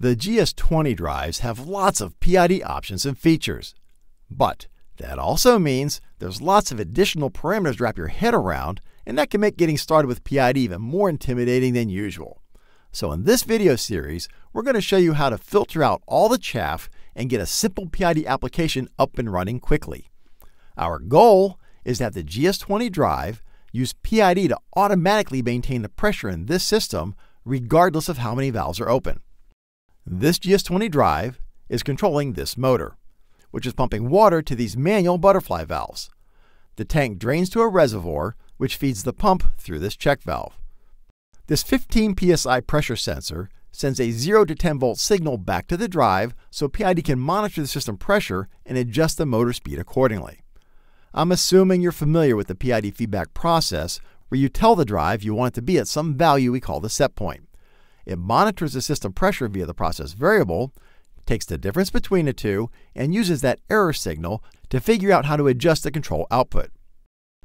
The GS20 drives have lots of PID options and features. But that also means there's lots of additional parameters to wrap your head around, and that can make getting started with PID even more intimidating than usual. So in this video series, we're going to show you how to filter out all the chaff and get a simple PID application up and running quickly. Our goal is to have the GS20 drive use PID to automatically maintain the pressure in this system regardless of how many valves are open. This GS20 drive is controlling this motor, which is pumping water to these manual butterfly valves. The tank drains to a reservoir, which feeds the pump through this check valve. This 15 psi pressure sensor sends a 0 to 10 volt signal back to the drive so PID can monitor the system pressure and adjust the motor speed accordingly. I'm assuming you're familiar with the PID feedback process where you tell the drive you want it to be at some value we call the set point. It monitors the system pressure via the process variable, takes the difference between the two, and uses that error signal to figure out how to adjust the control output.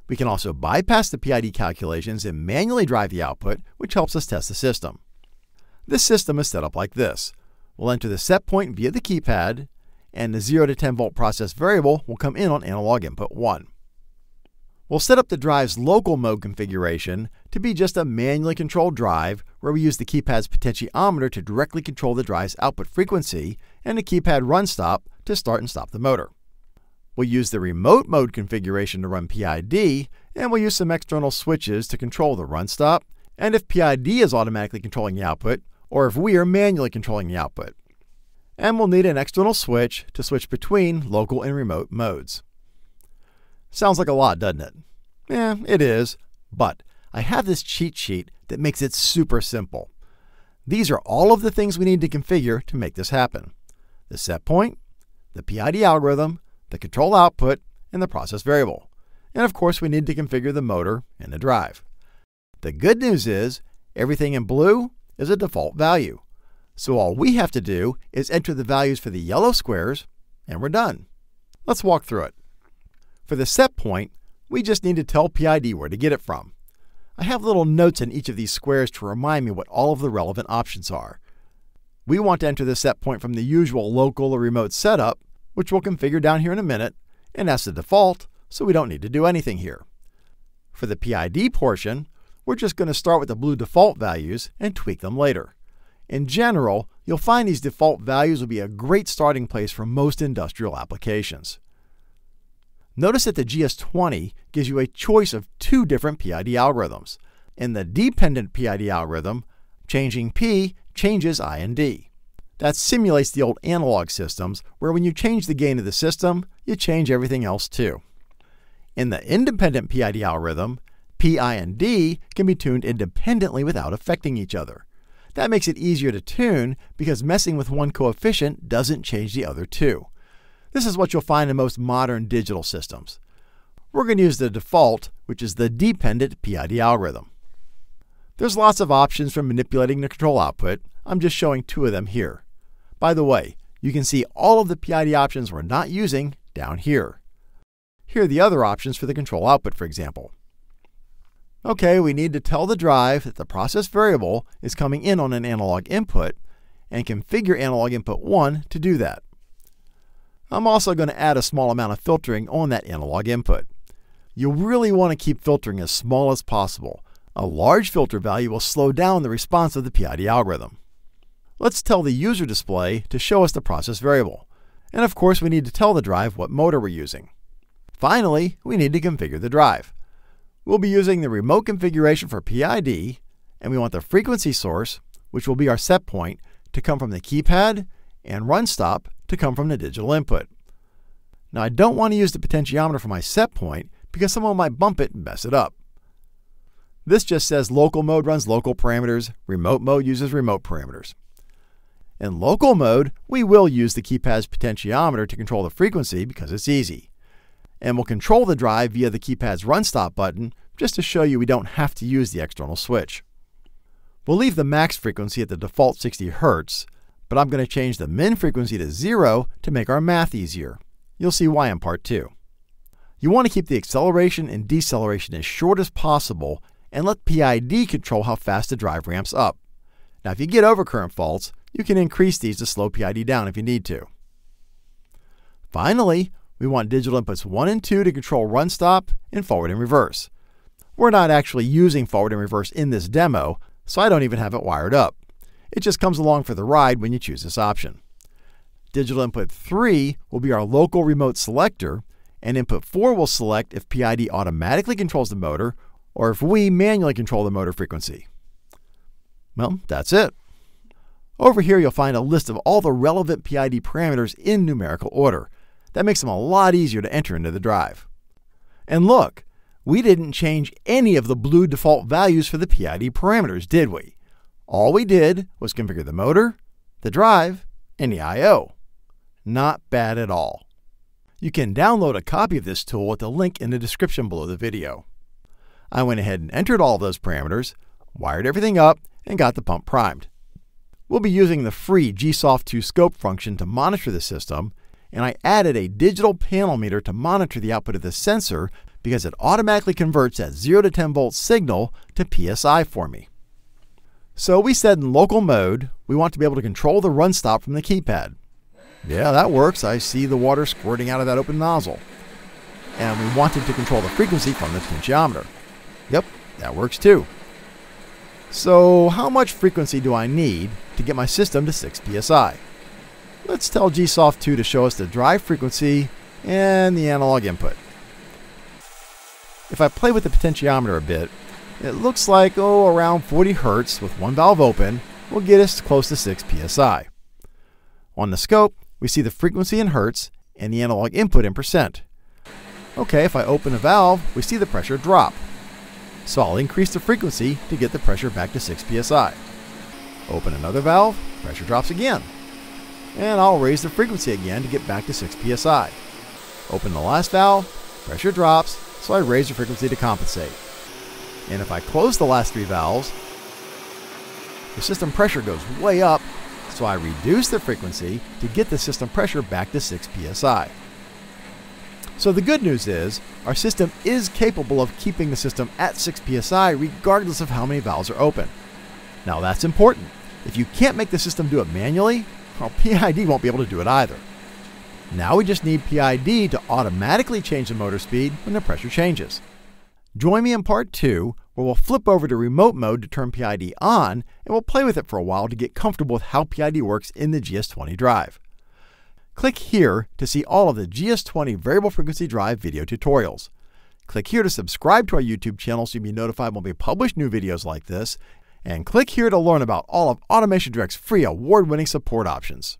We can also bypass the PID calculations and manually drive the output, which helps us test the system. This system is set up like this. We'll enter the set point via the keypad, and the 0 to 10 volt process variable will come in on analog input 1. We'll set up the drive's local mode configuration to be just a manually controlled drive where we use the keypad's potentiometer to directly control the drive's output frequency and the keypad run stop to start and stop the motor. We'll use the remote mode configuration to run PID, and we'll use some external switches to control the run stop, and if PID is automatically controlling the output, or if we are manually controlling the output. And we'll need an external switch to switch between local and remote modes. Sounds like a lot, doesn't it? Yeah, it is. But I have this cheat sheet that makes it super simple. These are all of the things we need to configure to make this happen. The set point, the PID algorithm, the control output, and the process variable. And of course, we need to configure the motor and the drive. The good news is everything in blue is a default value. So all we have to do is enter the values for the yellow squares and we're done. Let's walk through it. For the set point, we just need to tell PID where to get it from. I have little notes in each of these squares to remind me what all of the relevant options are. We want to enter the set point from the usual local or remote setup, which we'll configure down here in a minute, and that's the default, so we don't need to do anything here. For the PID portion, we're just going to start with the blue default values and tweak them later. In general, you'll find these default values will be a great starting place for most industrial applications. Notice that the GS20 gives you a choice of two different PID algorithms. In the dependent PID algorithm, changing P changes I and D. That simulates the old analog systems, where when you change the gain of the system, you change everything else too. In the independent PID algorithm, PI and D can be tuned independently without affecting each other. That makes it easier to tune because messing with one coefficient doesn't change the other two. This is what you'll find in most modern digital systems. We're going to use the default, which is the dependent PID algorithm. There's lots of options for manipulating the control output. I'm just showing two of them here. By the way, you can see all of the PID options we're not using down here. Here are the other options for the control output, for example. Okay, we need to tell the drive that the process variable is coming in on an analog input and configure analog input 1 to do that. I'm also going to add a small amount of filtering on that analog input. You'll really want to keep filtering as small as possible. A large filter value will slow down the response of the PID algorithm. Let's tell the user display to show us the process variable. And of course, we need to tell the drive what motor we're using. Finally, we need to configure the drive. We'll be using the remote configuration for PID, and we want the frequency source, which will be our set point, to come from the keypad and run stop to come from the digital input. Now I don't want to use the potentiometer for my set point because someone might bump it and mess it up. This just says local mode runs local parameters, remote mode uses remote parameters. In local mode, we will use the keypad's potentiometer to control the frequency because it's easy. And we'll control the drive via the keypad's run stop button just to show you we don't have to use the external switch. We'll leave the max frequency at the default 60 Hz, but I'm going to change the min frequency to 0 to make our math easier. You'll see why in part 2. You want to keep the acceleration and deceleration as short as possible and let PID control how fast the drive ramps up. Now if you get overcurrent faults, you can increase these to slow PID down if you need to. Finally, we want digital inputs 1 and 2 to control run stop and forward and reverse. We're not actually using forward and reverse in this demo, so I don't even have it wired up. It just comes along for the ride when you choose this option. Digital input 3 will be our local remote selector, and input 4 will select if PID automatically controls the motor or if we manually control the motor frequency. Well, that's it. Over here, you'll find a list of all the relevant PID parameters in numerical order. That makes them a lot easier to enter into the drive. And look, we didn't change any of the blue default values for the PID parameters, did we? All we did was configure the motor, the drive, and the I.O. Not bad at all. You can download a copy of this tool at the link in the description below the video. I went ahead and entered all of those parameters, wired everything up, and got the pump primed. We'll be using the free GSoft 2 scope function to monitor the system, and I added a digital panel meter to monitor the output of the sensor because it automatically converts that 0 to 10 volt signal to PSI for me. So we said in local mode, we want to be able to control the run stop from the keypad. Yeah, that works. I see the water squirting out of that open nozzle. And we wanted to control the frequency from the potentiometer. Yep, that works too. So how much frequency do I need to get my system to 6 psi? Let's tell GSoft 2 to show us the drive frequency and the analog input. If I play with the potentiometer a bit, it looks like oh around 40 Hz with one valve open will get us close to 6 psi. On the scope, we see the frequency in Hertz and the analog input in percent. Okay, if I open a valve, we see the pressure drop. So I'll increase the frequency to get the pressure back to 6 psi. Open another valve, pressure drops again. And I'll raise the frequency again to get back to 6 psi. Open the last valve, pressure drops, so I raise the frequency to compensate. And if I close the last three valves, the system pressure goes way up, so I reduce the frequency to get the system pressure back to 6 psi. So the good news is, our system is capable of keeping the system at 6 psi regardless of how many valves are open. Now that's important. If you can't make the system do it manually, well, PID won't be able to do it either. Now we just need PID to automatically change the motor speed when the pressure changes. Join me in part two, where we'll flip over to remote mode to turn PID on, and we'll play with it for a while to get comfortable with how PID works in the GS20 drive. Click here to see all of the GS20 variable frequency drive video tutorials. Click here to subscribe to our YouTube channel so you'll be notified when we publish new videos like this, and click here to learn about all of AutomationDirect's free award-winning support options.